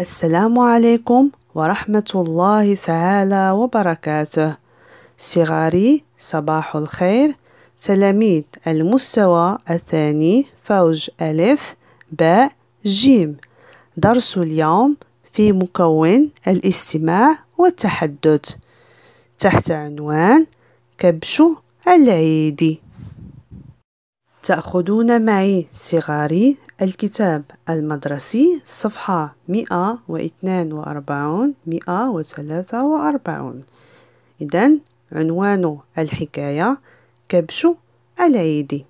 السلام عليكم ورحمة الله تعالى وبركاته صغاري صباح الخير تلاميذ المستوى الثاني فوج ألف باء جيم درس اليوم في مكون الاستماع والتحدث تحت عنوان كبش العيدي تأخذون معي صغاري الكتاب المدرسي صفحة 142 143 إذا عنوان الحكاية كبش العيد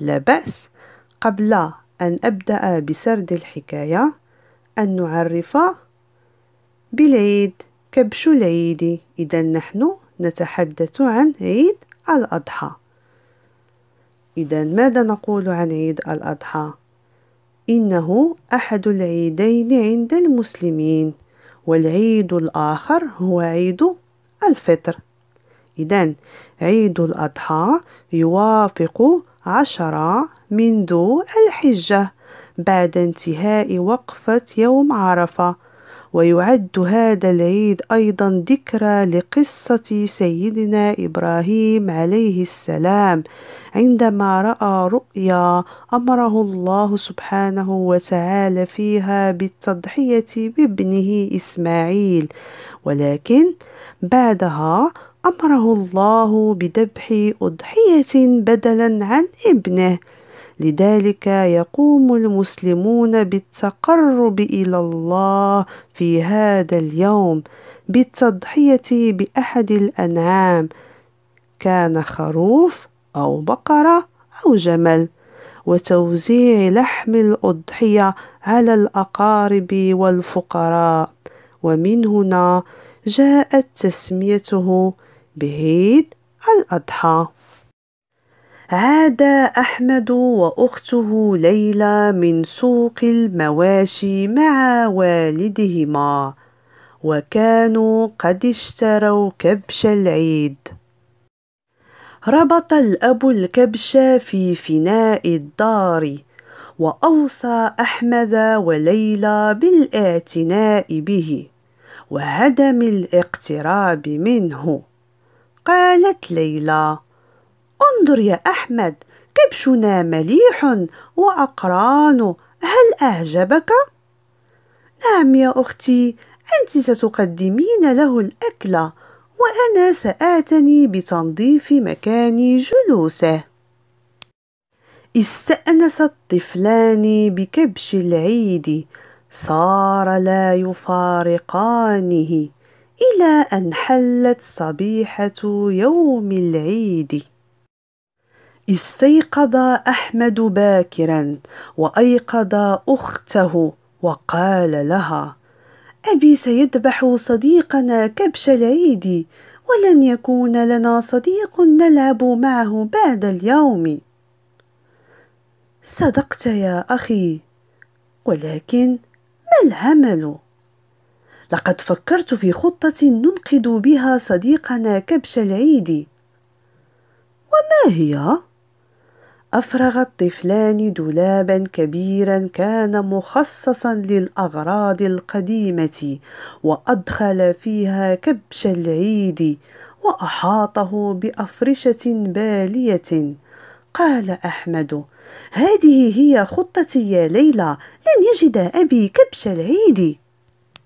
لا بأس قبل أن أبدأ بسرد الحكاية أن نعرف بالعيد كبش العيد إذا نحن نتحدث عن عيد الأضحى إذا ماذا نقول عن عيد الأضحى؟ إنه أحد العيدين عند المسلمين والعيد الآخر هو عيد الفطر إذا عيد الأضحى يوافق عشرة من ذو الحجة بعد انتهاء وقفة يوم عرفة ويعد هذا العيد أيضا ذكرى لقصة سيدنا إبراهيم عليه السلام عندما رأى رؤيا أمره الله سبحانه وتعالى فيها بالتضحية بابنه إسماعيل ولكن بعدها أمره الله بذبح أضحية بدلا عن ابنه لذلك يقوم المسلمون بالتقرب إلى الله في هذا اليوم بالتضحية بأحد الأنعام كان خروف أو بقرة أو جمل وتوزيع لحم الأضحية على الأقارب والفقراء ومن هنا جاءت تسميته بعيد الأضحى عاد أحمد وأخته ليلى من سوق المواشي مع والدهما وكانوا قد اشتروا كبش العيد ربط الأب الكبش في فناء الدار وأوصى أحمد وليلى بالاعتناء به وعدم الاقتراب منه قالت ليلى انظر يا أحمد كبشنا مليح وأقران هل أعجبك؟ نعم يا أختي أنت ستقدمين له الأكل وأنا سآتني بتنظيف مكان جلوسه استأنس الطفلان بكبش العيد صار لا يفارقانه إلى أن حلت صبيحة يوم العيد استيقظ احمد باكرا وايقظ اخته وقال لها ابي سيذبح صديقنا كبش العيد ولن يكون لنا صديق نلعب معه بعد اليوم صدقت يا اخي ولكن ما العمل لقد فكرت في خطه ننقذ بها صديقنا كبش العيد وما هي أفرغ الطفلان دولابا كبيرا كان مخصصا للأغراض القديمة وأدخل فيها كبش العيد وأحاطه بأفرشة بالية قال أحمد هذه هي خطتي يا ليلى لن يجد أبي كبش العيد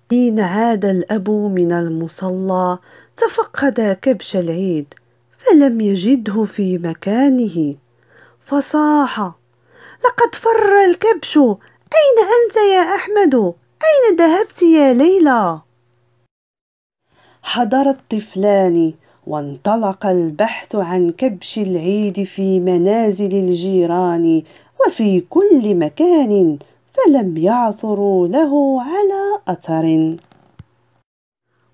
حين عاد الأب من المصلى تفقد كبش العيد فلم يجده في مكانه فصاح لقد فر الكبش أين أنت يا أحمد؟ أين ذهبت يا ليلى؟ حضر الطفلان وانطلق البحث عن كبش العيد في منازل الجيران وفي كل مكان فلم يعثروا له على أثر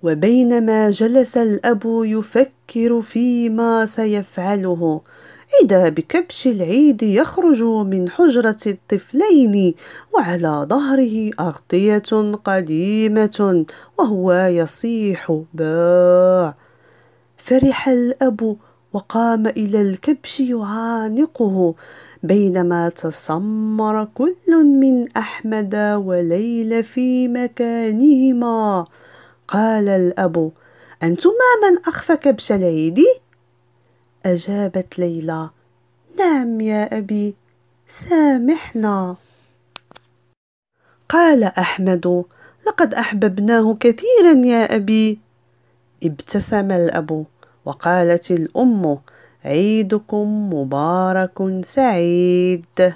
وبينما جلس الأب يفكر فيما سيفعله إذا بكبش العيد يخرج من حجرة الطفلين وعلى ظهره أغطية قديمة وهو يصيح باع فرح الأب وقام إلى الكبش يعانقه بينما تسمر كل من أحمد وليل في مكانهما قال الأب أنتما من أخفى كبش العيد؟ أجابت ليلى: "نعم يا أبي، سامحنا". قال أحمد: "لقد أحببناه كثيرًا يا أبي". ابتسم الأب، وقالت الأم: "عيدكم مبارك سعيد".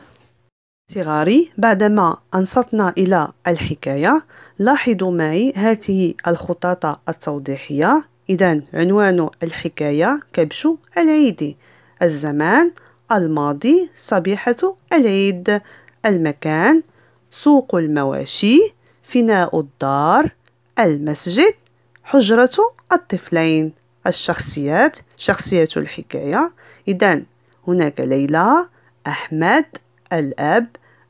صغاري بعدما أنصتنا إلى الحكاية لاحظوا معي هذه الخطاطة التوضيحية إذا عنوان الحكاية كبش العيد الزمان الماضي صبيحة العيد المكان سوق المواشي فناء الدار المسجد حجرة الطفلين الشخصيات شخصية الحكاية إذا هناك ليلى أحمد الأب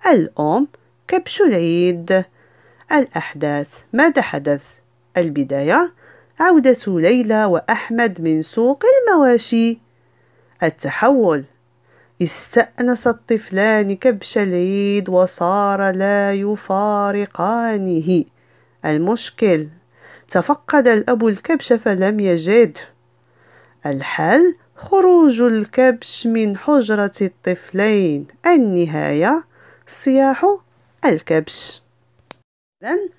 الأم كبش العيد الأحداث ماذا حدث البداية عودة ليلى وأحمد من سوق المواشي التحول استأنس الطفلان كبش العيد وصار لا يفارقانه المشكل تفقد الأب الكبش فلم يجد الحل خروج الكبش من حجرة الطفلين النهاية صياح الكبش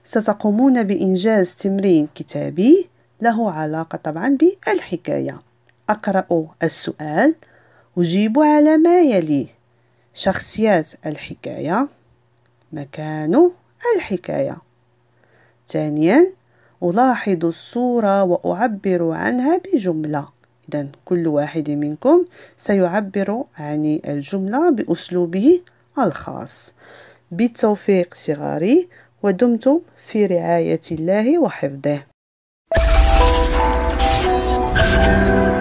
ستقومون بإنجاز تمرين كتابي له علاقة طبعا بالحكاية أقرأ السؤال أجيب على ما يلي شخصيات الحكاية مكان الحكاية ثانيا ألاحظ الصورة وأعبر عنها بجملة إذا كل واحد منكم سيعبر عن الجملة بأسلوبه الخاص بالتوفيق صغاري ودمتم في رعاية الله وحفظه you.